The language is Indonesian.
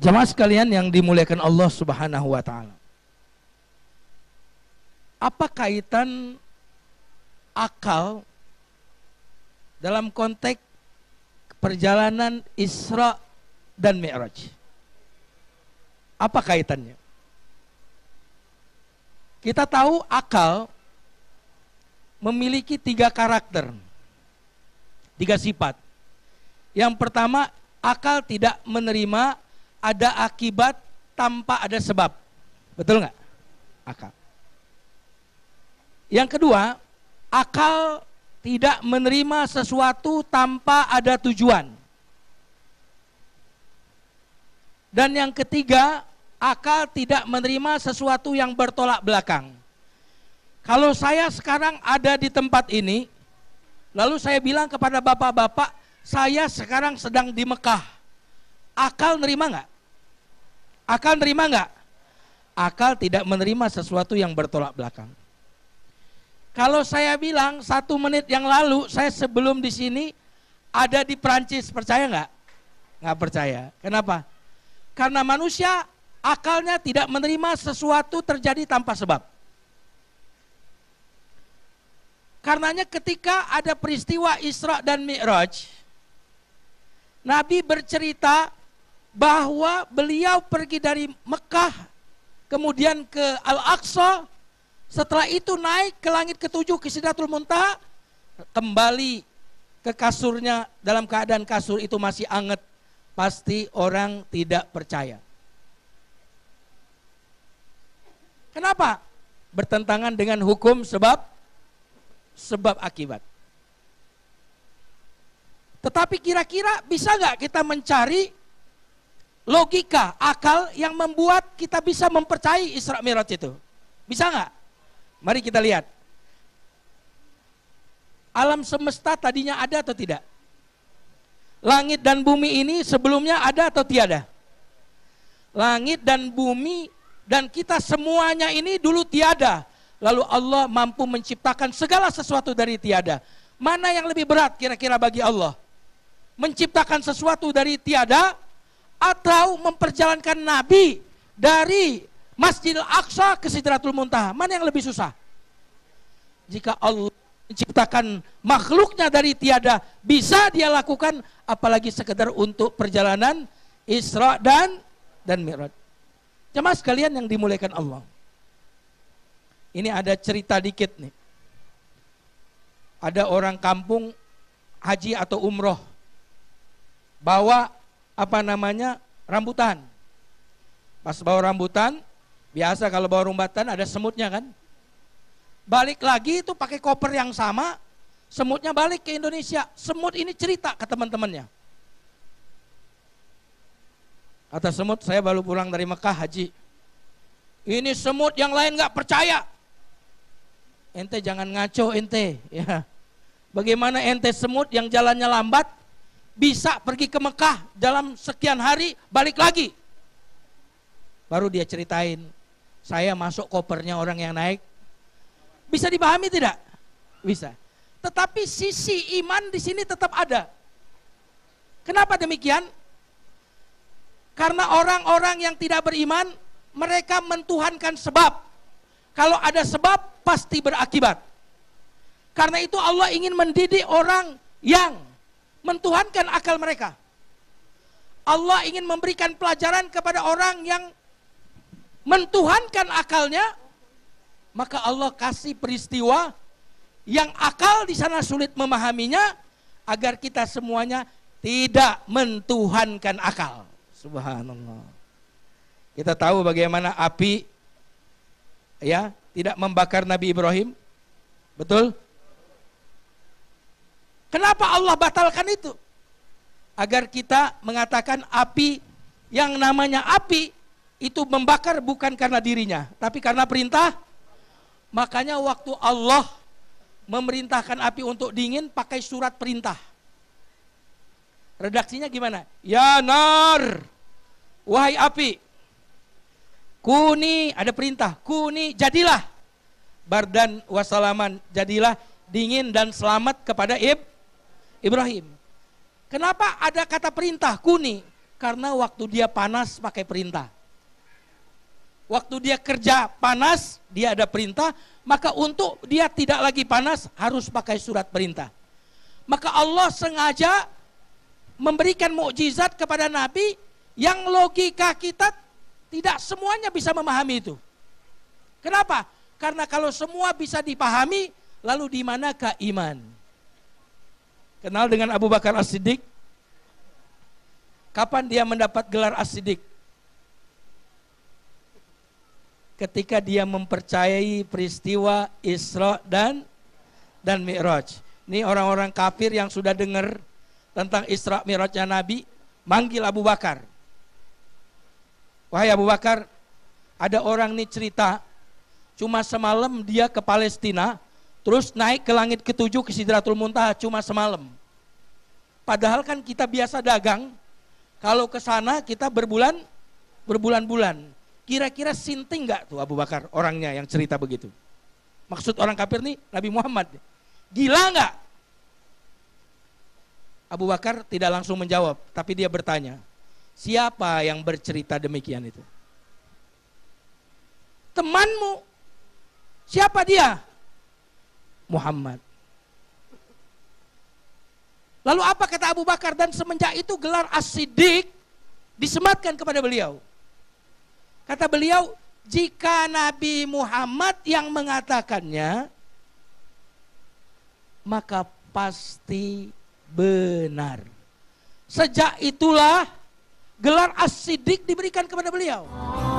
Jamaah sekalian yang dimuliakan Allah Subhanahu wa taala. Apa kaitan akal dalam konteks perjalanan Isra dan Mi'raj? Apa kaitannya? Kita tahu akal memiliki tiga karakter, tiga sifat. Yang pertama, akal tidak menerima ada akibat tanpa ada sebab. Betul nggak? Akal. Yang kedua, akal tidak menerima sesuatu tanpa ada tujuan. Dan yang ketiga, akal tidak menerima sesuatu yang bertolak belakang. Kalau saya sekarang ada di tempat ini, lalu saya bilang kepada bapak-bapak, saya sekarang sedang di Mekah. Akal nerima nggak? Akal nerima nggak? Akal tidak menerima sesuatu yang bertolak belakang. Kalau saya bilang satu menit yang lalu saya sebelum di sini ada di Perancis percaya nggak? Nggak percaya. Kenapa? Karena manusia akalnya tidak menerima sesuatu terjadi tanpa sebab. Karenanya ketika ada peristiwa Isra dan Mi'raj, Nabi bercerita bahwa beliau pergi dari Mekah kemudian ke Al-Aqsa setelah itu naik ke langit ketujuh ke Sidratul Muntaha kembali ke kasurnya dalam keadaan kasur itu masih anget pasti orang tidak percaya Kenapa? Bertentangan dengan hukum sebab sebab akibat. Tetapi kira-kira bisa nggak kita mencari logika, akal yang membuat kita bisa mempercayai Isra Miraj itu. Bisa nggak? Mari kita lihat. Alam semesta tadinya ada atau tidak? Langit dan bumi ini sebelumnya ada atau tiada? Langit dan bumi dan kita semuanya ini dulu tiada. Lalu Allah mampu menciptakan segala sesuatu dari tiada. Mana yang lebih berat kira-kira bagi Allah? Menciptakan sesuatu dari tiada atau memperjalankan Nabi dari Masjidil Aqsa ke Sidratul Muntaha? Mana yang lebih susah? Jika Allah menciptakan makhluknya dari tiada, bisa dia lakukan apalagi sekedar untuk perjalanan Isra dan dan Mi'raj. Cuma sekalian yang dimuliakan Allah. Ini ada cerita dikit nih. Ada orang kampung haji atau umroh bawa apa namanya rambutan. Pas bawa rambutan, biasa kalau bawa rumbutan ada semutnya kan. Balik lagi itu pakai koper yang sama, semutnya balik ke Indonesia. Semut ini cerita ke teman-temannya. Kata semut, saya baru pulang dari Mekah haji. Ini semut yang lain gak percaya. Ente jangan ngaco ente. Ya. Bagaimana ente semut yang jalannya lambat, bisa pergi ke Mekah dalam sekian hari, balik lagi. Baru dia ceritain, saya masuk kopernya orang yang naik. Bisa dipahami tidak? Bisa. Tetapi sisi iman di sini tetap ada. Kenapa demikian? Karena orang-orang yang tidak beriman, mereka mentuhankan sebab. Kalau ada sebab, pasti berakibat. Karena itu Allah ingin mendidik orang yang mentuhankan akal mereka. Allah ingin memberikan pelajaran kepada orang yang mentuhankan akalnya, maka Allah kasih peristiwa yang akal di sana sulit memahaminya agar kita semuanya tidak mentuhankan akal. Subhanallah. Kita tahu bagaimana api ya tidak membakar Nabi Ibrahim. Betul? Kenapa Allah batalkan itu? Agar kita mengatakan api yang namanya api itu membakar bukan karena dirinya, tapi karena perintah. Makanya waktu Allah memerintahkan api untuk dingin pakai surat perintah. Redaksinya gimana? Ya nar. Wahai api. Kuni ada perintah, kuni jadilah. Bardan wasalaman jadilah dingin dan selamat kepada ib Ibrahim. Kenapa ada kata perintah kuni? Karena waktu dia panas pakai perintah. Waktu dia kerja panas, dia ada perintah, maka untuk dia tidak lagi panas harus pakai surat perintah. Maka Allah sengaja memberikan mukjizat kepada nabi yang logika kita tidak semuanya bisa memahami itu. Kenapa? Karena kalau semua bisa dipahami, lalu di manakah iman? Kenal dengan Abu Bakar As-Siddiq. Kapan dia mendapat gelar As-Siddiq? Ketika dia mempercayai peristiwa Isra dan dan Mi'raj. Ini orang-orang kafir yang sudah dengar tentang Isra Mi'rajnya Nabi, manggil Abu Bakar. Wahai Abu Bakar, ada orang nih cerita, cuma semalam dia ke Palestina, Terus naik ke langit ketujuh ke Sidratul Muntaha cuma semalam. Padahal kan kita biasa dagang, kalau ke sana kita berbulan berbulan-bulan. Kira-kira sinting nggak tuh Abu Bakar orangnya yang cerita begitu? Maksud orang kafir nih Nabi Muhammad. Gila nggak? Abu Bakar tidak langsung menjawab, tapi dia bertanya, siapa yang bercerita demikian itu? Temanmu, siapa dia? Muhammad. Lalu apa kata Abu Bakar dan semenjak itu gelar As-Siddiq disematkan kepada beliau. Kata beliau, jika Nabi Muhammad yang mengatakannya, maka pasti benar. Sejak itulah gelar As-Siddiq diberikan kepada beliau. Oh.